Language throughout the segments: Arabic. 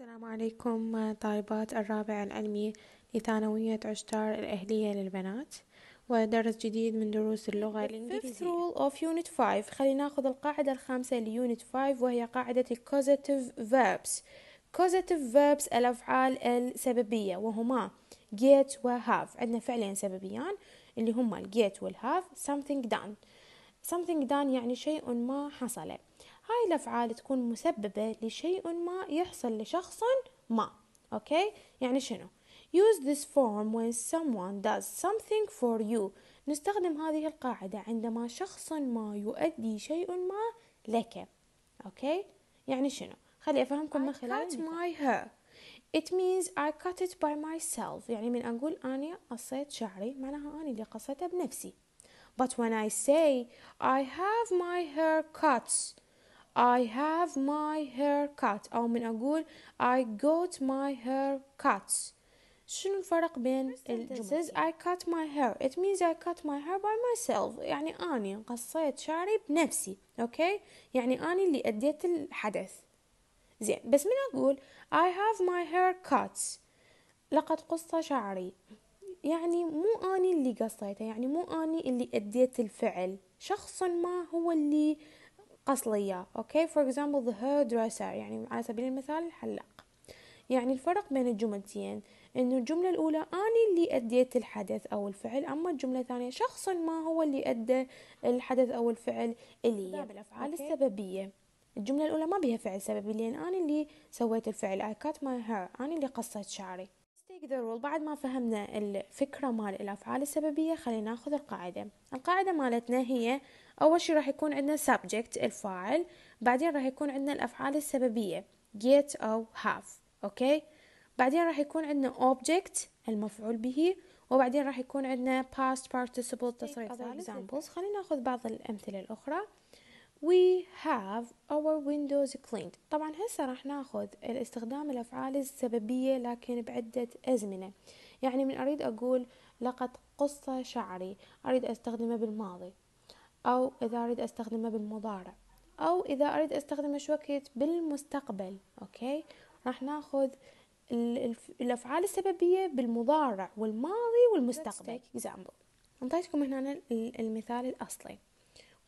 السلام عليكم طالبات الرابع العلمي لثانوية عشتار الأهلية للبنات ودرس جديد من دروس اللغة الإنجليزية rule of unit 5 خلينا ناخذ القاعدة الخامسة لunit 5 وهي قاعدة causative verbs causative verbs الأفعال السببية وهما get و have عندنا فعلين سببيان اللي هما و have something done something done يعني شيء ما حصل هاي الأفعال تكون مسببة لشيء ما يحصل لشخص ما أوكي يعني شنو use this form when someone does something for you نستخدم هذه القاعدة عندما شخص ما يؤدي شيء ما لك أوكي يعني شنو خلي أفهمكم من خلال I cut my hair It means I cut it by myself يعني من أقول أنا قصيت شعري معناها أنا اللي قصيته بنفسي But when I say I have my hair cuts I have my hair cut أو من أقول I got my hair cut شنو الفرق بين الجمل I cut my hair it means I cut my hair by myself يعني أني قصيت شعري بنفسي أوكي يعني أني اللي أديت الحدث زين بس من أقول I have my hair cut لقد قص شعري يعني مو أني اللي قصيته يعني مو أني اللي أديت الفعل شخص ما هو اللي قص اوكي فور example the hairdresser يعني على سبيل المثال الحلاق يعني الفرق بين الجملتين انه الجملة الاولى اني اللي اديت الحدث او الفعل اما الجملة الثانية شخص ما هو اللي ادى الحدث او الفعل اللي هي بالافعال okay. السببية الجملة الاولى ما بيها فعل سببي لان انا اللي سويت الفعل I cut my hair انا اللي قصيت شعري نقدر وبعد ما فهمنا الفكرة مال الأفعال السببية خلينا ناخذ القاعدة القاعدة مالتنا هي أول شي راح يكون عندنا subject الفاعل بعدين راح يكون عندنا الأفعال السببية get أو have أوكي بعدين راح يكون عندنا object المفعول به وبعدين راح يكون عندنا past participle تصريف إيه، examples خلينا ناخذ بعض الأمثلة الأخرى we have our windows cleaned طبعا هسه راح ناخذ الاستخدام الافعال السببيه لكن بعده ازمنه يعني من اريد اقول لقد قص شعري اريد استخدمه بالماضي او اذا اريد استخدمه بالمضارع او اذا اريد استخدمه شوكت بالمستقبل اوكي راح ناخذ الافعال السببيه بالمضارع والماضي والمستقبل example انطيتكم هنا المثال الاصلي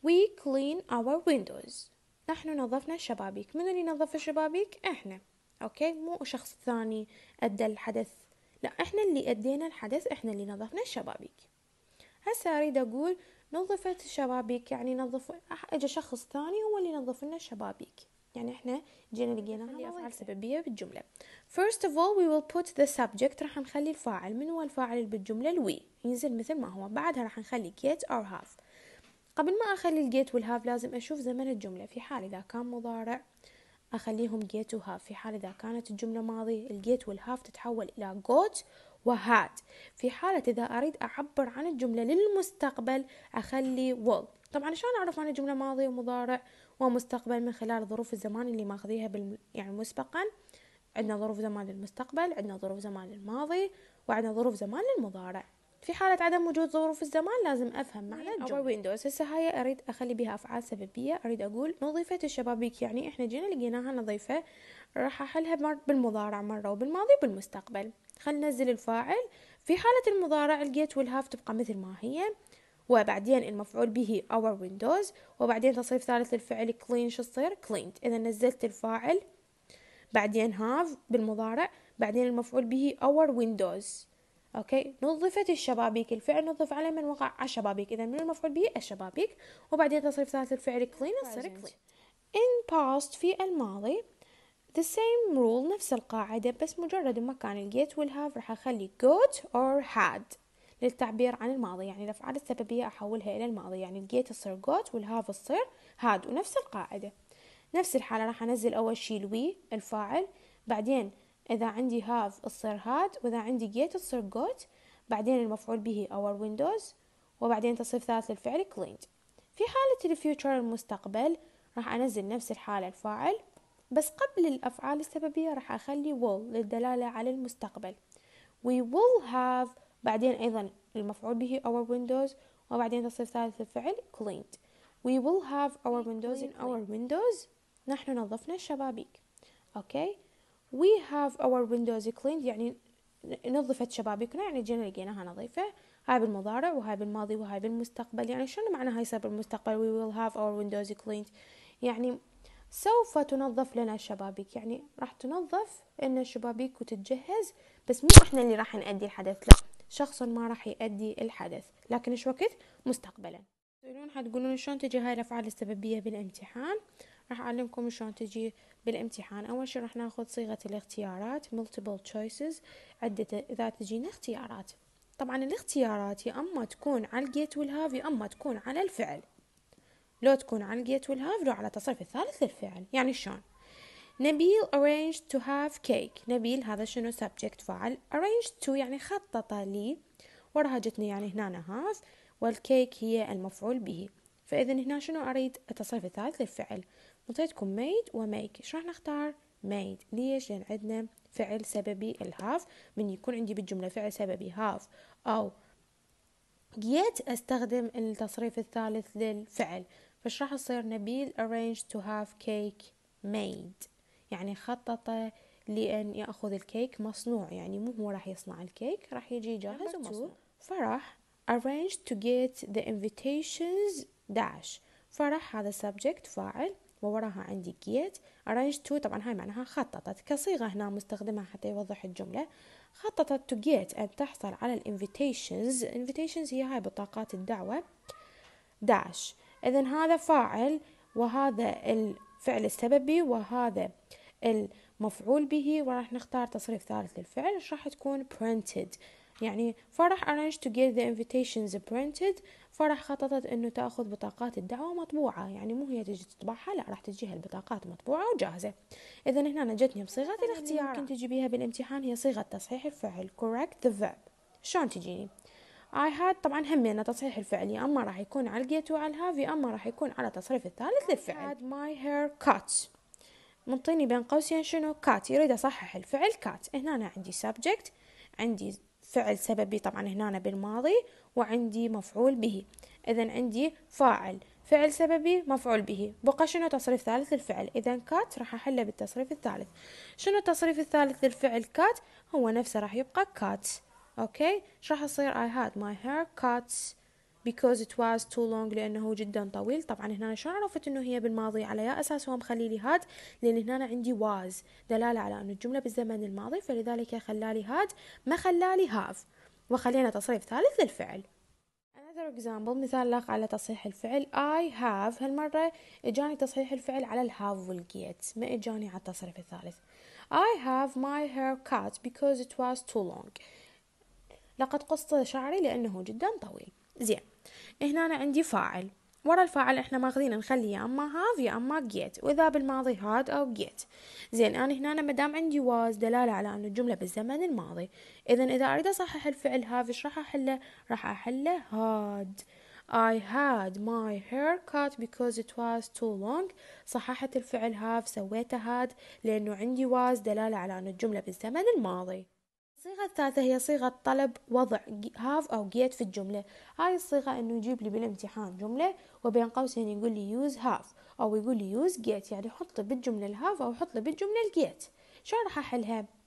We clean our windows نحن نظفنا الشبابيك من اللي نظف الشبابيك احنا اوكي مو شخص ثاني ادى الحدث لا احنا اللي ادينا الحدث احنا اللي نظفنا الشبابيك هسه اريد اقول نظفت الشبابيك يعني نظف اجى شخص ثاني هو اللي نظف لنا الشبابيك يعني احنا جينا لقيناها افعال سببيه بالجمله first of all we will put the subject راح نخلي الفاعل من هو الفاعل اللي بالجمله الوي ينزل مثل ما هو بعدها راح نخلي get or have قبل ما أخلي الجيت والهاف لازم أشوف زمن الجملة في حال إذا كان مضارع أخليهم جيت وهاف في حال إذا كانت الجملة ماضي الجيت والهاف تتحول إلى جوت وهات في حالة إذا أريد أعبر عن الجملة للمستقبل أخلي will طبعا شلون أعرف عن الجملة ماضي ومضارع ومستقبل من خلال ظروف الزمان اللي ماخذيها بالم... يعني مسبقا عندنا ظروف زمان للمستقبل عندنا ظروف زمان للماضي وعندنا ظروف زمان للمضارع في حالة عدم وجود ظروف الزمان لازم أفهم معنى إيه، الجملة ويندوز هسه هاي أريد أخلي بها أفعال سببية أريد أقول نظيفة الشبابيك يعني إحنا جينا لقيناها نظيفة راح أحلها بالمضارع مرة وبالماضي وبالمستقبل خل ننزل الفاعل في حالة المضارع الجيت والهاف تبقى مثل ما هي وبعدين المفعول به our windows وبعدين تصريف ثالث الفعل clean شو تصير cleaned إذا نزلت الفاعل بعدين have بالمضارع بعدين المفعول به our windows اوكي نظفت الشبابيك الفعل نظف على من وقع على الشبابيك اذا من المفعول به الشبابيك وبعدين تصريف ثالث الفعل كلين يصير كلين in past في الماضي the same rule نفس القاعدة بس مجرد مكان الجيت والهاف راح أخلي got or had للتعبير عن الماضي يعني الأفعال السببية أحولها إلى الماضي يعني الجيت تصير got والهاف تصير had ونفس القاعدة نفس الحالة راح أنزل أول شي الوي الفاعل بعدين إذا عندي have تصير had وإذا عندي get تصير got بعدين المفعول به our windows وبعدين تصير ثالث الفعل cleaned في حالة الفيوتشر المستقبل راح أنزل نفس الحالة الفاعل بس قبل الأفعال السببية راح أخلي will للدلالة على المستقبل we will have بعدين أيضا المفعول به our windows وبعدين تصير ثالث الفعل cleaned we will have our windows in our windows نحن نظفنا الشبابيك أوكي okay. we have our windows cleaned يعني نظفت شبابيكنا يعني جينا لقيناها نظيفة هاي بالمضارع وهاي بالماضي وهاي بالمستقبل يعني شنو معنى هاي يصير بالمستقبل we will have our windows cleaned يعني سوف تنظف لنا الشبابيك يعني راح تنظف لنا الشبابيك وتتجهز بس مو احنا اللي راح نأدي الحدث لا شخص ما راح يأدي الحدث لكن ايش وقت مستقبلا تقولون حتقولون شلون تجي هاي الأفعال السببية بالامتحان راح أعلمكم شلون تجي بالامتحان أول شي راح ناخذ صيغة الاختيارات multiple choices عدة إذا تجينا اختيارات طبعا الاختيارات يا أما تكون على الجيت والهاف يا أما تكون على الفعل لو تكون على الجيت والهاف لو على تصرف الثالث للفعل يعني شلون نبيل arranged to have cake نبيل هذا شنو subject فعل arranged to يعني خطط لي وراها جتني يعني هنا have والكيك هي المفعول به فإذا هنا شنو أريد التصرف الثالث للفعل عطيتكم made وميك راح نختار made ليش لان عندنا فعل سببي الهاف من يكون عندي بالجمله فعل سببي هاف او جيت استخدم التصريف الثالث للفعل فايش راح يصير نبيل arranged to have cake made يعني خطط لأن يأخذ الكيك مصنوع يعني مو هو راح يصنع الكيك راح يجي جاهز ومصنوع فرح arranged to get the invitations dash فرح هذا subject فاعل ووراها عندي get arranged to طبعا هاي معناها خططت كصيغة هنا مستخدمها حتى يوضح الجملة خططت to get أن تحصل على الانفيتيشنز invitations هي هاي بطاقات الدعوة داش إذا هذا فاعل وهذا الفعل السببي وهذا المفعول به وراح نختار تصريف ثالث للفعل راح تكون printed يعني فرح arranged to get the invitations printed فرح خططت انه تاخذ بطاقات الدعوه مطبوعه يعني مو هي تجي تطبعها لا راح تجيها البطاقات مطبوعه وجاهزه اذا هنا جتني بصيغه الاختيار ممكن تجي بيها بالامتحان هي صيغه تصحيح الفعل correct the verb شلون تجيني I had طبعا همينا تصحيح الفعل يا اما راح يكون على الجيت وعلى الهافي يا اما راح يكون على تصريف الثالث للفعل I had my hair cut منطيني بين قوسين شنو كات يريد اصحح الفعل كات هنا أنا عندي subject عندي فعل سببي طبعا هنا أنا بالماضي وعندي مفعول به إذا عندي فاعل فعل سببي مفعول به بقى شنو تصريف ثالث للفعل إذا كات راح أحله بالتصريف الثالث شنو التصريف الثالث للفعل كات هو نفسه راح يبقى كات أوكي إيش راح يصير I had my hair cut because it was too long لأنه جدا طويل طبعا هنا شلون عرفت أنه هي بالماضي على يا أساس هو مخلي لي هاد لأن هنا عندي was دلالة على أن الجملة بالزمن الماضي فلذلك خلالي هاد ما خلالي have وخلينا تصريف ثالث للفعل Another example مثال لك على تصحيح الفعل I have هالمرة إجاني تصحيح الفعل على الهاف والجيت ما إجاني على التصريف الثالث I have my hair cut because it was too long لقد قصت شعري لأنه جدا طويل زين هنا أنا عندي فاعل ورا الفاعل احنا ماخذين نخلي يا اما هاف يا اما جيت واذا بالماضي هاد او جيت زين انا هنا مدام عندي واز دلاله على ان الجمله بالزمن الماضي اذا اذا اريد اصحح الفعل هاف ايش راح احله راح احله هاد I had my hair cut because it was too long صححت الفعل have سويته had لأنه عندي was دلالة على أن الجملة بالزمن الماضي الصيغة الثالثة هي صيغة طلب وضع هاف أو جيت في الجملة هاي الصيغة أنه يجيب لي بالامتحان جملة وبين قوسين يقول لي يوز هاف أو يقول لي يوز جيت يعني حط بالجملة الهاف أو حط بالجملة الجيت شلون راح أحلها